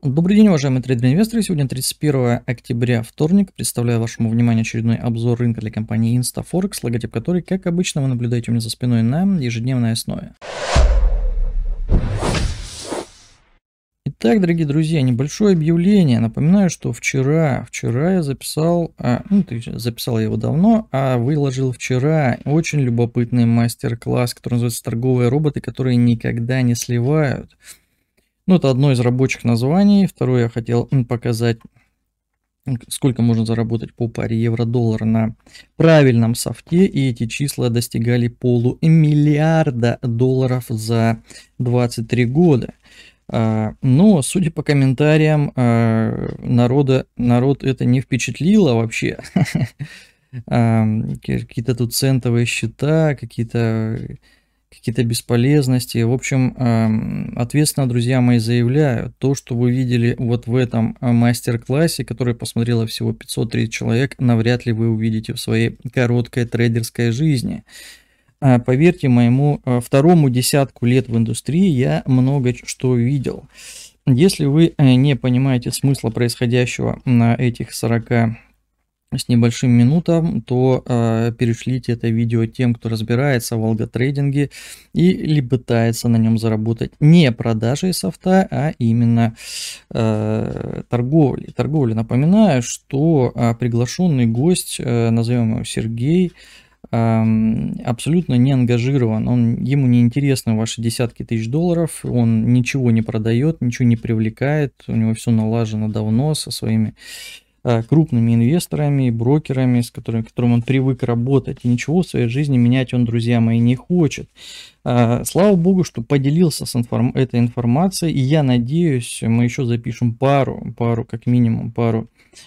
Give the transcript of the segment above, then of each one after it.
Добрый день, уважаемые трейдеры инвесторы. Сегодня 31 октября, вторник. Представляю вашему вниманию очередной обзор рынка для компании InstaForex, логотип которой, как обычно, вы наблюдаете у меня за спиной на ежедневной основе. Итак, дорогие друзья, небольшое объявление. Напоминаю, что вчера, вчера я записал, а, ну, ты записал его давно, а выложил вчера очень любопытный мастер-класс, который называется «Торговые роботы, которые никогда не сливают». Ну, это одно из рабочих названий. Второе я хотел показать, сколько можно заработать по паре евро-доллар на правильном софте. И эти числа достигали полумиллиарда долларов за 23 года. А, но, судя по комментариям, а, народа, народ это не впечатлило вообще. Какие-то тут центовые счета, какие-то какие-то бесполезности. В общем, эм, ответственно, друзья мои, заявляю, то, что вы видели вот в этом э, мастер-классе, который посмотрело всего 503 человек, навряд ли вы увидите в своей короткой трейдерской жизни. Э, поверьте моему э, второму десятку лет в индустрии, я много что видел. Если вы не понимаете смысла происходящего на этих 40 с небольшим минутом, то э, перешлите это видео тем, кто разбирается в алготрейдинге или пытается на нем заработать не продажей софта, а именно э, торговли. Торговли. Напоминаю, что э, приглашенный гость, э, назовем его Сергей, абсолютно не ангажирован, он, ему не интересно ваши десятки тысяч долларов, он ничего не продает, ничего не привлекает, у него все налажено давно со своими Э, крупными инвесторами, брокерами, с которыми, которым он привык работать, и ничего в своей жизни менять он, друзья мои, не хочет. Э, слава богу, что поделился с информ... этой информацией, и я надеюсь, мы еще запишем пару, пару как минимум, пару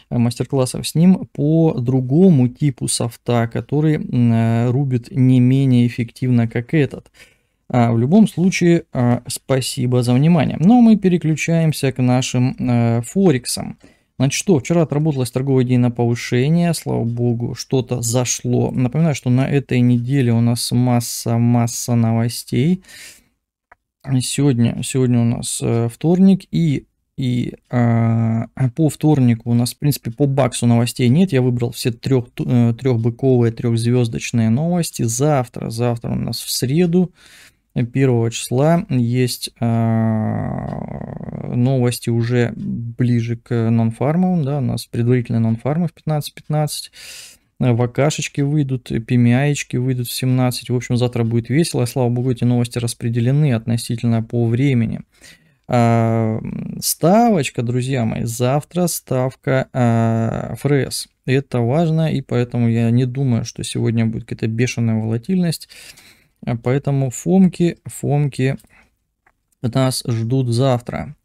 э, мастер-классов с ним по другому типу софта, который рубит не менее эффективно, как этот. В любом случае, спасибо за внимание. Но ну, а мы переключаемся к нашим форексам. Значит, что, вчера отработалась торговая день на повышение, слава богу, что-то зашло. Напоминаю, что на этой неделе у нас масса-масса новостей. Сегодня, сегодня у нас э, вторник, и и э, по вторнику у нас, в принципе, по баксу новостей нет. Я выбрал все трех, э, трехбыковые, трехзвездочные новости. Завтра, завтра у нас в среду 1 числа есть а, новости уже ближе к нонфарму, да, у нас предварительные нонфармы в 15-15, вакашечки выйдут, пимиаечки выйдут в 17, в общем, завтра будет весело, слава богу, эти новости распределены относительно по времени. А, ставочка, друзья мои, завтра ставка а, ФРС. Это важно, и поэтому я не думаю, что сегодня будет какая-то бешеная волатильность. А поэтому фомки, фомки нас ждут завтра.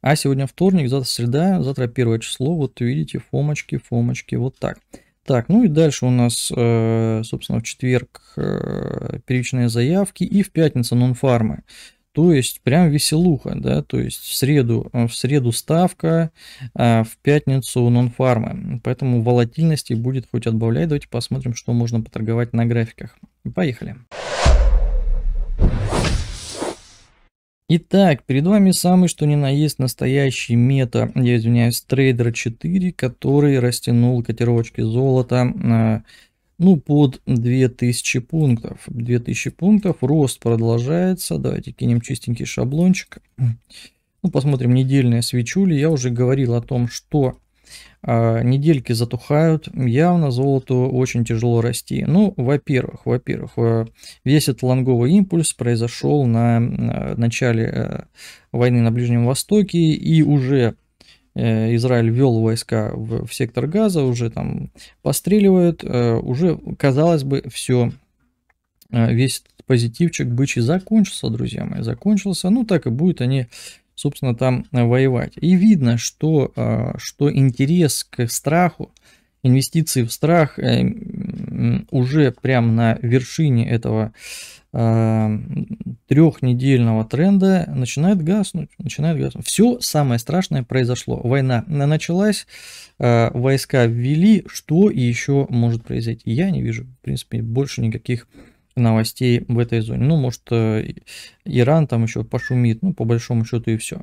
А сегодня вторник, завтра среда, завтра первое число. Вот видите, фомочки, фомочки, вот так. Так, ну и дальше у нас, э, собственно, в четверг э, первичные заявки и в пятницу нонфармы. То есть прям веселуха, да, то есть в среду, э, в среду ставка, а в пятницу нонфармы. Поэтому волатильности будет хоть отбавлять. Давайте посмотрим, что можно поторговать на графиках. Поехали. Поехали. Итак, перед вами самый что ни на есть настоящий мета, я извиняюсь, трейдер 4, который растянул котировочки золота а, ну, под 2000 пунктов. 2000 пунктов, рост продолжается. Давайте кинем чистенький шаблончик. Ну, посмотрим недельные свечули. Я уже говорил о том, что а, недельки затухают, явно золоту очень тяжело расти. Ну, во-первых, во-первых, э, весь этот лонговый импульс произошел на э, начале э, войны на Ближнем Востоке, и уже Израиль ввел войска в, в сектор Газа, уже там постреливают, уже, казалось бы, все, весь позитивчик бычий закончился, друзья мои, закончился, ну так и будет, они собственно, там э, воевать. И видно, что, а, что интерес к страху, инвестиции в страх э, уже прямо на вершине этого а, трехнедельного тренда начинает гаснуть, начинает гаснуть. Все самое страшное произошло. Война началась, а, войска ввели, что еще может произойти? Я не вижу, в принципе, больше никаких новостей в этой зоне. Ну, может, э, Иран там еще пошумит, ну, по большому счету и все.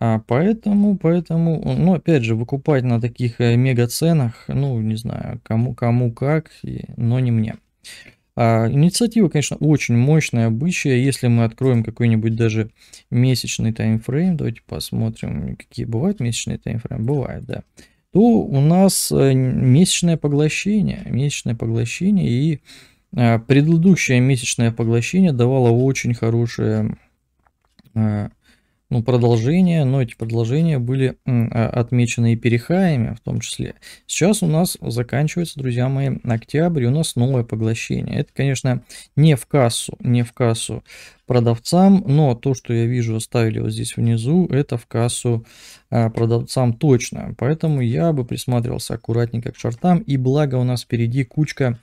А поэтому, поэтому, ну, опять же, выкупать на таких э, мега ценах, ну, не знаю, кому, кому как, но не мне. А, инициатива, конечно, очень мощная, бычья. Если мы откроем какой-нибудь даже месячный таймфрейм, давайте посмотрим, какие бывают месячные таймфреймы. Бывает, да то у нас э, месячное поглощение, месячное поглощение и Э, предыдущее месячное поглощение давало очень хорошее э, ну, продолжения, но эти продолжения были а, отмечены и перехаями в том числе. Сейчас у нас заканчивается, друзья мои, октябрь, и у нас новое поглощение. Это, конечно, не в кассу, не в кассу продавцам, но то, что я вижу, оставили вот здесь внизу, это в кассу э, продавцам точно. Поэтому я бы присматривался аккуратненько к шортам, и благо у нас впереди кучка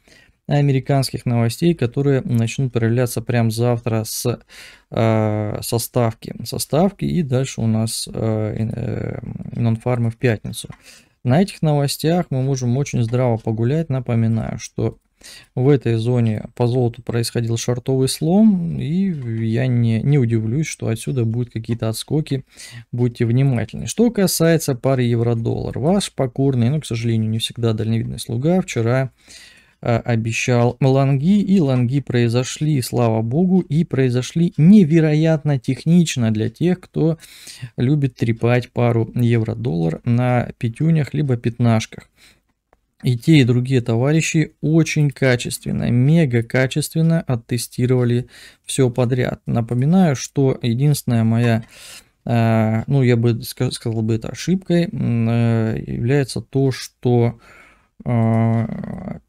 американских новостей, которые начнут проявляться прямо завтра с э, составки. Составки и дальше у нас э, э, нонфармы в пятницу. На этих новостях мы можем очень здраво погулять. Напоминаю, что в этой зоне по золоту происходил шортовый слом, и я не, не удивлюсь, что отсюда будут какие-то отскоки, будьте внимательны. Что касается пары евро-доллар, ваш покорный, но, ну, к сожалению, не всегда дальновидный слуга вчера а, обещал лонги, и лонги произошли, слава богу, и произошли невероятно технично для тех, кто любит трепать пару евро-доллар на пятюнях либо пятнашках. И те, и другие товарищи очень качественно, мега качественно оттестировали все подряд. Напоминаю, что единственная моя а, ну, я бы сказал бы это ошибкой, а, является то, что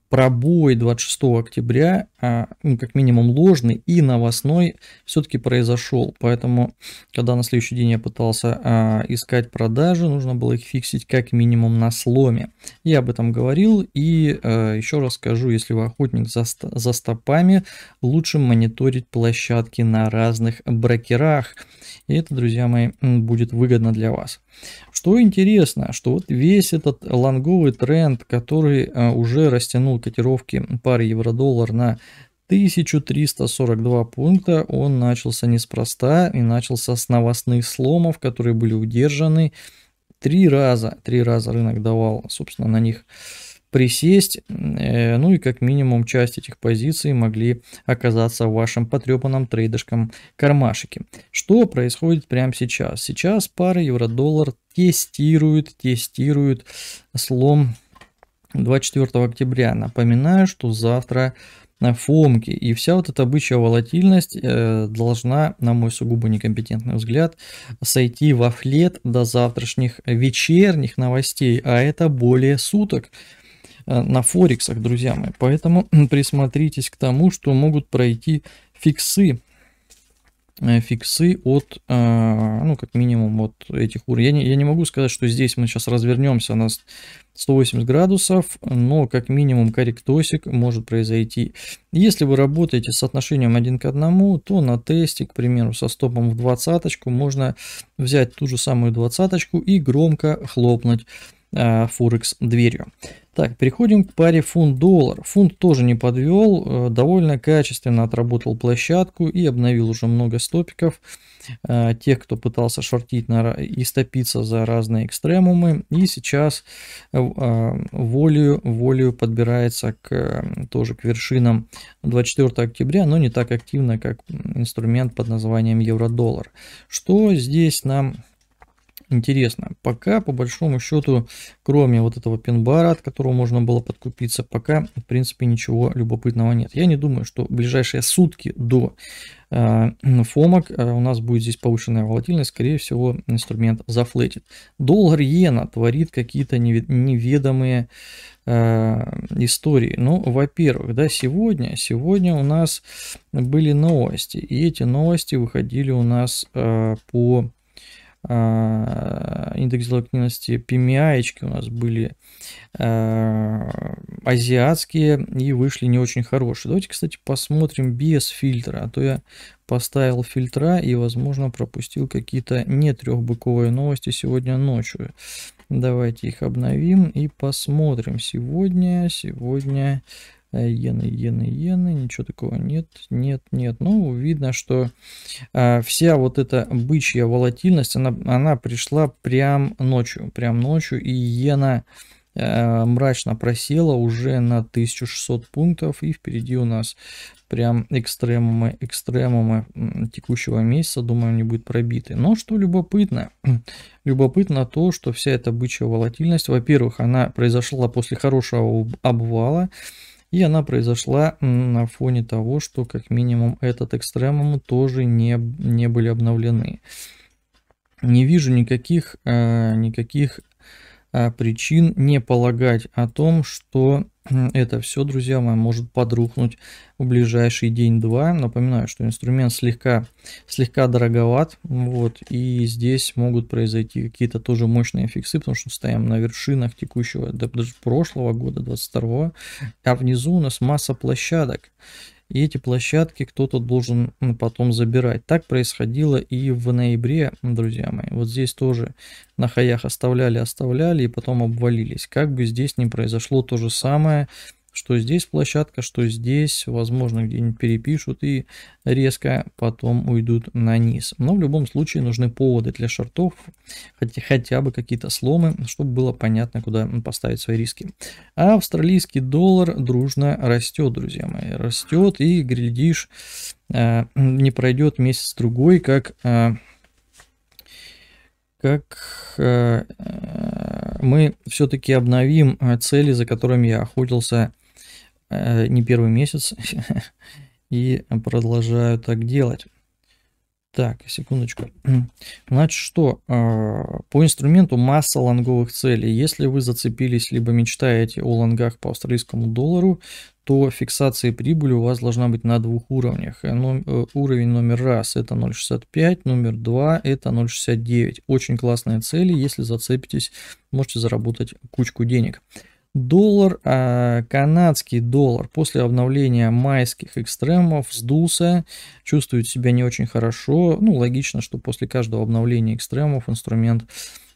пробой 26 октября, а, ну, как минимум ложный и новостной, все-таки произошел. Поэтому, когда на следующий день я пытался а, искать продажи, нужно было их фиксить как минимум на сломе. Я об этом говорил и а, еще раз скажу, если вы охотник за, за стопами, лучше мониторить площадки на разных брокерах. И это, друзья мои, будет выгодно для вас. Что интересно, что вот весь этот лонговый тренд, который э, уже растянул котировки пары евро-доллар на 1342 пункта он начался неспроста и начался с новостных сломов, которые были удержаны три раза. Три раза рынок давал, собственно, на них присесть, э, ну и как минимум часть этих позиций могли оказаться в вашем потрепанном трейдерском кармашике. Что происходит прямо сейчас? Сейчас пара евро-доллар тестирует, тестирует слом 24 октября. Напоминаю, что завтра фомки. И вся вот эта бычья волатильность э, должна, на мой сугубо некомпетентный взгляд, сойти во флет до завтрашних вечерних новостей, а это более суток. Э, на Форексах, друзья мои. Поэтому присмотритесь к тому, что могут пройти фиксы э, фиксы от, э, ну, как минимум, вот этих уровней. Я не, я не могу сказать, что здесь мы сейчас развернемся на 180 градусов, но как минимум корректосик может произойти. Если вы работаете с отношением 1 к 1, то на тесте, к примеру, со стопом в двадцаточку можно взять ту же самую двадцаточку и громко хлопнуть. Форекс э, дверью. Так, переходим к паре фунт-доллар. Фунт тоже не подвел, э, довольно качественно отработал площадку и обновил уже много стопиков. Э, тех, кто пытался шортить на, и стопиться за разные экстремумы. И сейчас волю волю подбирается к, тоже к вершинам 24 октября, но не так активно, как инструмент под названием евро-доллар. Что здесь нам интересно. Пока, по большому счету, кроме вот этого пин-бара, от которого можно было подкупиться, пока, в принципе, ничего любопытного нет. Я не думаю, что в ближайшие сутки до э, фомок э, у нас будет здесь повышенная волатильность. Скорее всего, инструмент зафлетит. Доллар иена творит какие-то неведомые а, истории. Ну, во-первых, да, сегодня, сегодня у нас были новости. И эти новости выходили у нас э, по а, индекс злоактивности PMI эм у нас были а, азиатские и вышли не очень хорошие. Давайте, кстати, посмотрим без фильтра, а то я поставил фильтра и, возможно, пропустил какие-то не трехбыковые новости сегодня ночью. Давайте их обновим и посмотрим. Сегодня, сегодня Э, иены, иены, иены, ничего такого нет, нет, нет. Ну, видно, что э, вся вот эта бычья волатильность, она, она пришла прям ночью, прям ночью, и иена э, мрачно просела уже на 1600 пунктов, и впереди у нас прям экстремумы, экстремумы текущего месяца, думаю, не будет пробиты. Но что любопытно, любопытно то, что вся эта бычья волатильность, во-первых, она произошла после хорошего обвала, и она произошла на фоне того, что как минимум этот экстремум тоже не, не были обновлены. Не вижу никаких, э, никаких а причин не полагать о том, что это все, друзья мои, может подрухнуть в ближайший день-два. Напоминаю, что инструмент слегка, слегка дороговат, вот, и здесь могут произойти какие-то тоже мощные фиксы, потому что стоим на вершинах текущего, даже прошлого года, 22 а внизу у нас масса площадок и эти площадки кто-то должен потом забирать. Так происходило и в ноябре, друзья мои. Вот здесь тоже на хаях оставляли, оставляли и потом обвалились. Как бы здесь не произошло то же самое, что здесь площадка, что здесь, возможно, где-нибудь перепишут и резко потом уйдут на низ. Но в любом случае нужны поводы для шортов, хотя, хотя бы какие-то сломы, чтобы было понятно, куда поставить свои риски. А австралийский доллар дружно растет, друзья мои, растет и грильдиш э, не пройдет месяц-другой, как э, как э, мы все-таки обновим цели, за которыми я охотился э, не первый месяц и продолжаю так делать. Так, секундочку. Значит, что э, по инструменту масса лонговых целей. Если вы зацепились либо мечтаете о лонгах по австралийскому доллару, то фиксация прибыли у вас должна быть на двух уровнях. Э, э, уровень номер раз это 0.65, номер два это 0.69. Очень классные цели, если зацепитесь, можете заработать кучку денег. Доллар, а канадский доллар после обновления майских экстремов сдулся, чувствует себя не очень хорошо. Ну, логично, что после каждого обновления экстремов инструмент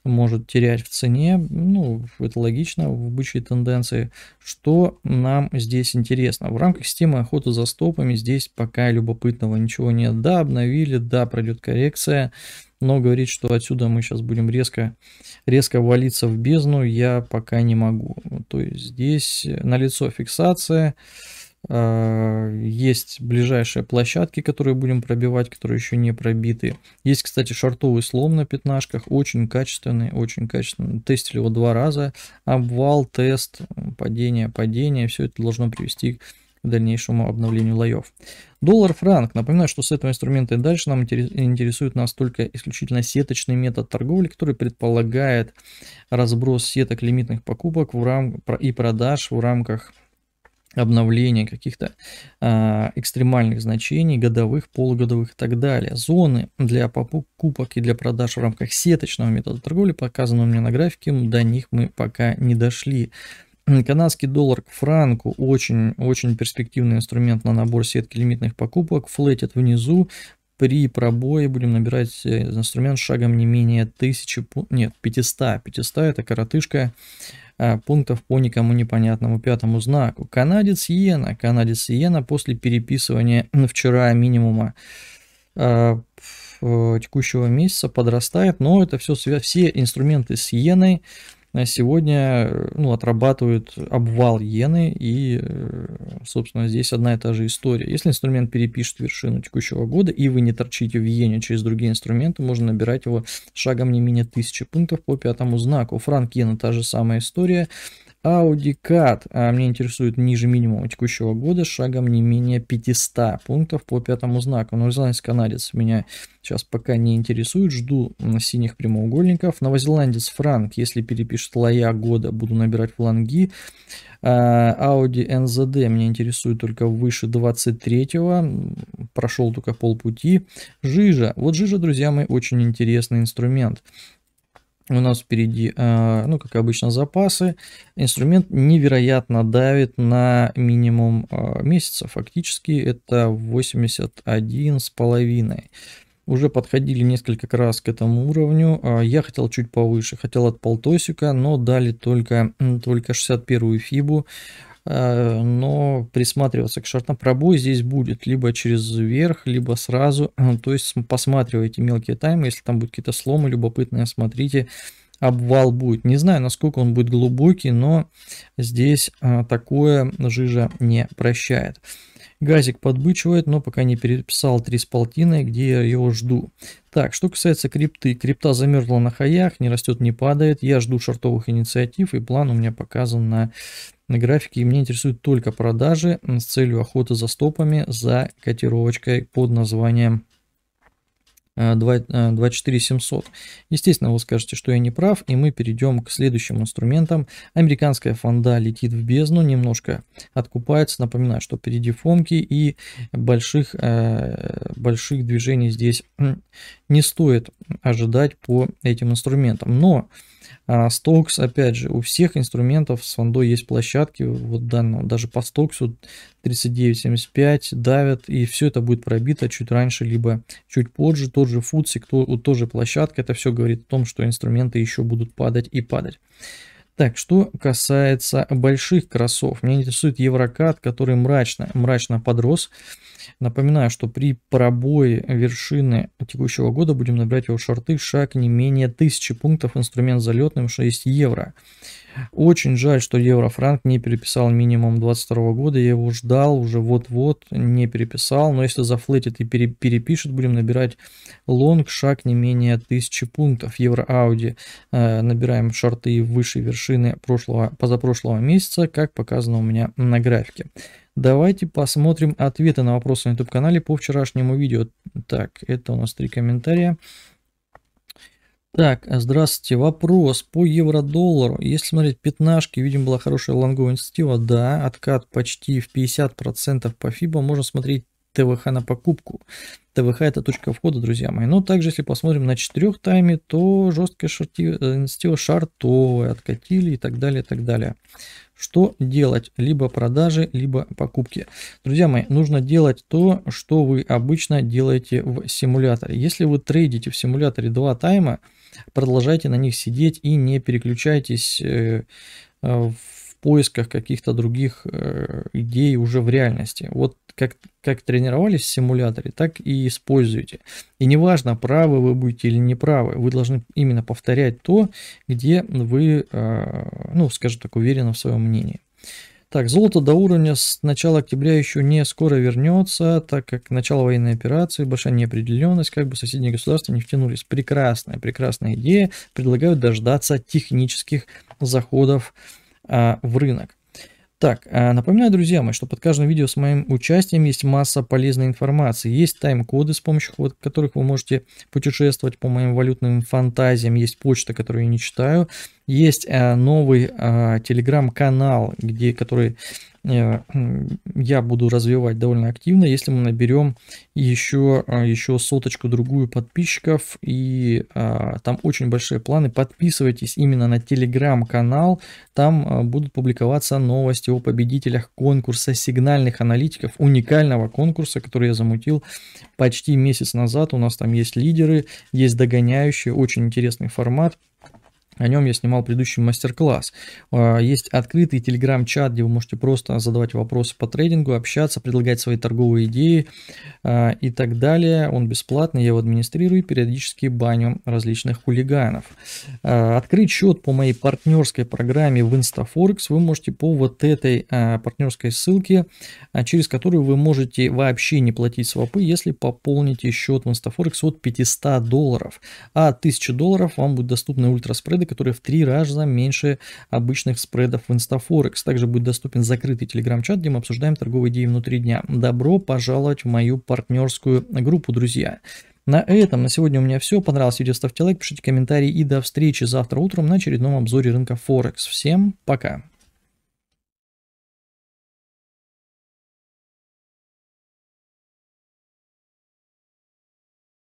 может терять в цене. Ну, это логично в бычьей тенденции. Что нам здесь интересно? В рамках системы охоты за стопами здесь пока любопытного ничего нет. Да, обновили, да, пройдет коррекция но говорить, что отсюда мы сейчас будем резко, резко валиться в бездну, я пока не могу. То есть здесь налицо фиксация, а, есть ближайшие площадки, которые будем пробивать, которые еще не пробиты. Есть, кстати, шортовый слом на пятнашках, очень качественный, очень качественный. Тестили его два раза. Обвал, тест, падение, падение. Все это должно привести к дальнейшему обновлению лоев. Доллар-франк. Напоминаю, что с этого инструмента и дальше нам интересует нас только исключительно сеточный метод торговли, который предполагает разброс сеток лимитных покупок в рам... и продаж в рамках обновления каких-то э, экстремальных значений, годовых, полугодовых и так далее. Зоны для покупок и для продаж в рамках сеточного метода торговли показаны у меня на графике, до них мы пока не дошли. Канадский доллар к франку очень-очень перспективный инструмент на набор сетки лимитных покупок. Флетит внизу. При пробое будем набирать э, инструмент шагом не менее 1000, нет, 500. 500 это коротышка а, пунктов по никому непонятному пятому знаку. Канадец иена. Канадец иена после переписывания вчера минимума а, э, текущего месяца подрастает, но это все, все инструменты с иеной сегодня ну, отрабатывают обвал иены, и, э, собственно, здесь одна и та же история. Если инструмент перепишет вершину текущего года, и вы не торчите в иене через другие инструменты, можно набирать его шагом не менее 1000 пунктов по пятому знаку. франк иена та же самая история, Audi CAD а мне интересует ниже минимума текущего года шагом не менее 500 пунктов по пятому знаку. Новозеландец канадец меня сейчас пока не интересует, жду синих прямоугольников. Новозеландец франк, если перепишет лоя года, буду набирать фланги. А, Audi NZD меня интересует только выше 23-го, прошел только полпути. Жижа, вот жижа, друзья мои, очень интересный инструмент. У нас впереди, а, ну, как обычно, запасы. Инструмент невероятно давит на минимум а, месяца. Фактически это 81 с половиной. Уже подходили несколько раз к этому уровню. А, я хотел чуть повыше, хотел от полтосика, но дали только, только 61 фибу. Э, но присматриваться к шортам. Пробой здесь будет либо через верх, либо сразу. То есть посматривайте мелкие таймы, если там будут какие-то сломы любопытные, смотрите. Обвал будет. Не знаю, насколько он будет глубокий, но здесь э, такое жижа не прощает. Газик подбычивает, но пока не переписал 3 с полтиной, где я его жду. Так, что касается крипты. Крипта замерзла на хаях, не растет, не падает. Я жду шортовых инициатив, и план у меня показан на, на графике. И меня интересуют только продажи с целью охоты за стопами, за котировочкой под названием 24700. Э, э, Естественно, вы скажете, что я не прав, и мы перейдем к следующим инструментам. Американская фонда летит в бездну, немножко откупается. Напоминаю, что впереди фомки и больших, э, больших движений здесь не стоит ожидать по этим инструментам. Но а, Стокс, опять же, у всех инструментов с фондой есть площадки, вот данного, даже по стоксу 39.75 давят, и все это будет пробито чуть раньше, либо чуть позже. Тот же футсик, то, тоже площадка, это все говорит о том, что инструменты еще будут падать и падать. Так, что касается больших кроссов, меня интересует Еврокат, который мрачно, мрачно подрос. Напоминаю, что при пробое вершины текущего года будем набирать его шорты шаг не менее 1000 пунктов, инструмент залетным, что есть евро. Очень жаль, что Еврофранк не переписал минимум 22 года. Я его ждал уже вот-вот, не переписал. Но если зафлетит и пере перепишет, будем набирать лонг, шаг не менее 1000 пунктов. Евроауди э, набираем шарты выше вершины прошлого, позапрошлого месяца, как показано у меня на графике. Давайте посмотрим ответы на вопросы на YouTube-канале по вчерашнему видео. Так, это у нас три комментария. Так, э, здравствуйте. Вопрос по евро-доллару. Если смотреть пятнашки, видимо, была хорошая лонговая инициатива. Да, откат почти в 50% по FIBA. Можно смотреть ТВХ на покупку. ТВХ это точка входа, друзья мои. Но также, если посмотрим на четырех тайме, то жесткая шарти... Э, инициатива шартовая, откатили и так далее, и так далее. Что делать? Либо продажи, либо покупки. Друзья мои, нужно делать то, что вы обычно делаете в симуляторе. Если вы трейдите в симуляторе два тайма, продолжайте на них сидеть и не переключайтесь э, э, в поисках каких-то других э, идей уже в реальности. Вот как, как тренировались в симуляторе, так и используйте. И неважно, правы вы будете или не правы, вы должны именно повторять то, где вы, э, ну, скажем так, уверены в своем мнении. Так, золото до уровня с начала октября еще не скоро вернется, так как начало военной операции, большая неопределенность, как бы соседние государства не втянулись. Прекрасная, прекрасная идея. Предлагаю дождаться технических заходов а, в рынок. Так, а, напоминаю, друзья мои, что под каждым видео с моим участием есть масса полезной информации. Есть тайм-коды, с помощью которых вы можете путешествовать по моим валютным фантазиям. Есть почта, которую я не читаю. Есть э, новый э, телеграм-канал, где, который э, я буду развивать довольно активно, если мы наберем еще, еще соточку другую подписчиков, и а, там очень большие планы. Подписывайтесь именно на телеграм-канал, там а, будут публиковаться новости о победителях конкурса сигнальных аналитиков, уникального конкурса, который я замутил почти месяц назад. У нас там есть лидеры, есть догоняющие, очень интересный формат. О нем я снимал предыдущий мастер-класс. А, есть открытый телеграм-чат, где вы можете просто задавать вопросы по трейдингу, общаться, предлагать свои торговые идеи а, и так далее. Он бесплатный, я его администрирую и периодически баню различных хулиганов. А, открыть счет по моей партнерской программе в InstaForex вы можете по вот этой партнерской ссылке, через которую вы можете вообще не платить свопы, если пополните счет в InstaForex от 500 долларов. А 1000 долларов вам будет доступны ультраспреды, который в три раза меньше обычных спредов в InstaForex. Также будет доступен закрытый телеграм-чат, где мы обсуждаем торговые идеи внутри дня. Добро пожаловать в мою партнерскую группу, друзья. На этом на сегодня у меня все. Понравилось видео, ставьте лайк, пишите комментарии и до встречи завтра утром на очередном обзоре рынка Форекс. Всем пока!